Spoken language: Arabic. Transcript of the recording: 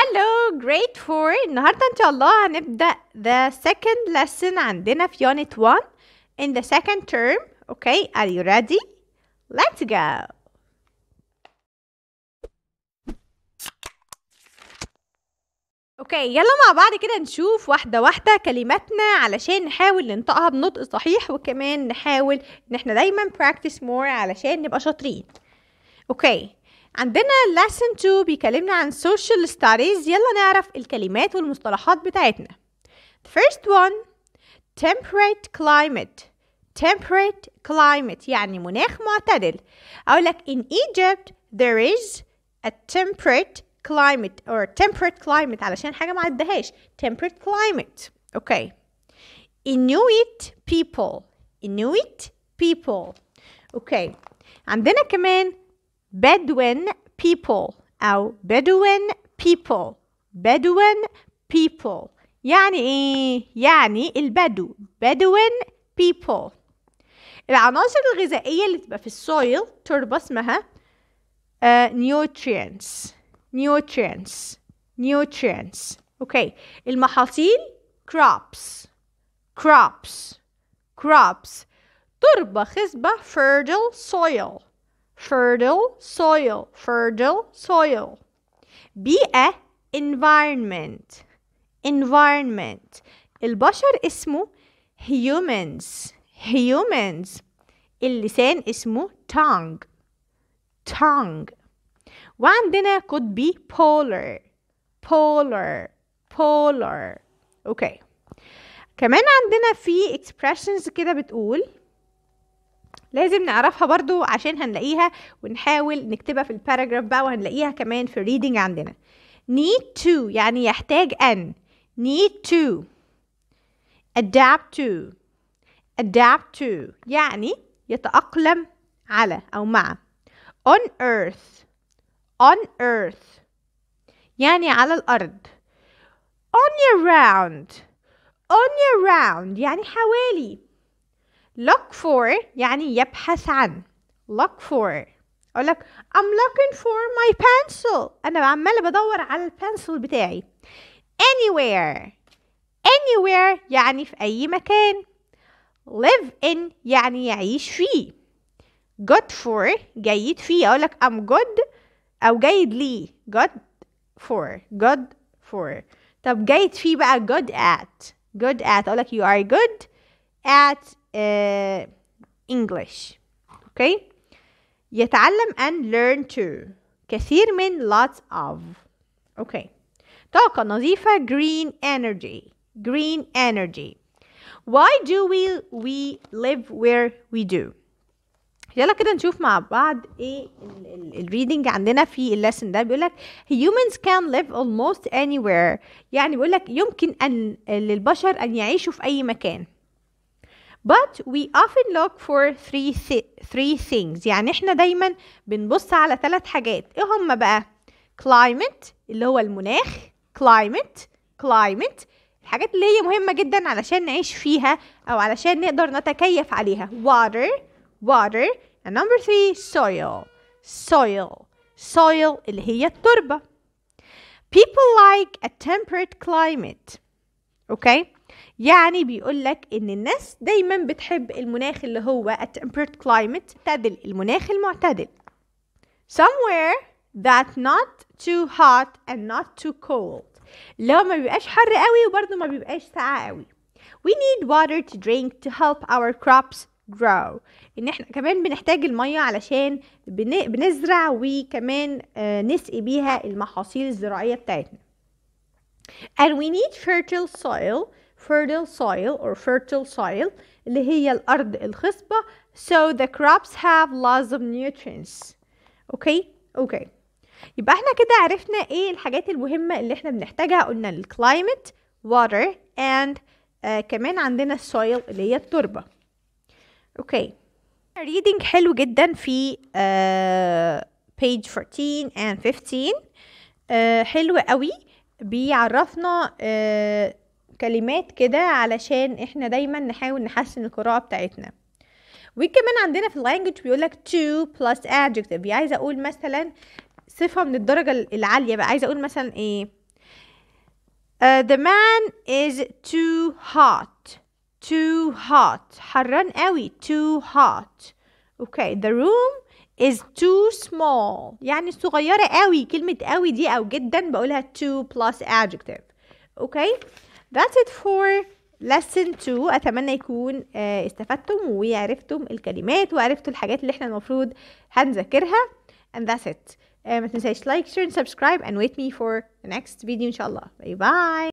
Hello, grade 4 النهاردة إن شاء الله هنبدأ the second lesson عندنا في unit 1 in the second term. Okay, are you ready? Let's go! اوكي يلا مع بعض كده نشوف واحدة واحدة كلماتنا علشان نحاول ننطقها بنطق صحيح وكمان نحاول ان احنا دايما practice more علشان نبقى شاطرين اوكي عندنا lesson 2 بيكلمنا عن social studies يلا نعرف الكلمات والمصطلحات بتاعتنا The first one temperate climate temperate climate يعني مناخ معتدل أقول لك in Egypt there is a temperate climate or temperate climate علشان حاجة ما عدهاش temperate climate okay Inuit people Inuit people okay عندنا كمان Bedouin people أو Bedouin people Bedouin people يعني إيه؟ يعني البدو Bedouin people العناصر الغذائية اللي تبقى في السويل تربة اسمها uh, nutrients nutrients nutrients اوكي okay. المحاصيل crops crops crops تربة خصبة fertile soil fertile soil, fertile soil. a environment environment البشر اسمه humans humans اللسان اسمه tongue tongue وعندنا could be polar polar polar okay كمان عندنا في expressions كده بتقول لازم نعرفها برضو عشان هنلاقيها ونحاول نكتبها في الباراجراف بقى وهنلاقيها كمان في الريدنج عندنا need to يعني يحتاج أن need to adapt to adapt to يعني يتأقلم على أو مع on earth on earth يعني على الأرض on your round on your round يعني حوالي look for يعني يبحث عن look for اقول لك I'm looking for my pencil انا عماله بدور على البنسل بتاعي anywhere anywhere يعني في اي مكان live in يعني يعيش فيه good for جيد فيه اقول لك I'm good او جيد لي good for good for طب جيد فيه بقى good at good at اقول لك you are good at uh, English okay يتعلم and learn to كثير من lots of okay طاقة نظيفة green energy green energy why do we we live where we do يلا كده نشوف مع بعض ايه الريدنج عندنا في اللسن ده بيقولك humans can live almost anywhere يعني بيقولك يمكن ان للبشر ان يعيشوا في اي مكان but we often look for three, th three things يعني احنا دايما بنبص على ثلاث حاجات ايه هما بقى climate اللي هو المناخ climate climate الحاجات اللي هي مهمة جدا علشان نعيش فيها أو علشان نقدر نتكيف عليها water water and number three soil soil soil اللي هي التربة people like a temperate climate اوكي يعني بيقول لك ان الناس دايما بتحب المناخ اللي هو التمبرت climate معتدل المناخ المعتدل somewhere that not too hot and not too cold لو ما بيبقاش حر قوي وبرضه ما بيبقاش ساقع قوي we need water to drink to help our crops grow ان احنا كمان بنحتاج المية علشان بنزرع وكمان آه، نسقي بيها المحاصيل الزراعية بتاعتنا And we need fertile soil, fertile soil or fertile soil اللي هي الأرض الخصبة so the crops have lots of nutrients. Okay? Okay. يبقى احنا كده عرفنا ايه الحاجات المهمة اللي احنا بنحتاجها قلنا الكلايمت water and uh, كمان عندنا السويل اللي هي التربة. Okay. reading حلو جدا في uh, page 14 and 15 uh, حلو قوي بيعرفنا آه، كلمات كده علشان احنا دايما نحاول نحسن القراءة بتاعتنا وكمان عندنا في اللانجوج بيقولك to plus adjective يعني عايزة اقول مثلا صفة من الدرجة العالية بقى عايزة اقول مثلا ايه uh, the man is too hot too hot حران قوي too hot okay the room is too small يعني صغيرة قوي كلمة قوي دي أو جدا بقولها too plus adjective okay that's it for lesson 2 أتمنى يكون آه، استفدتم وعرفتم الكلمات وعرفتوا الحاجات اللي احنا المفروض هنذاكرها and that's it آه، ما تنسيش like share and subscribe and wait me for the next video إن شاء الله باي باي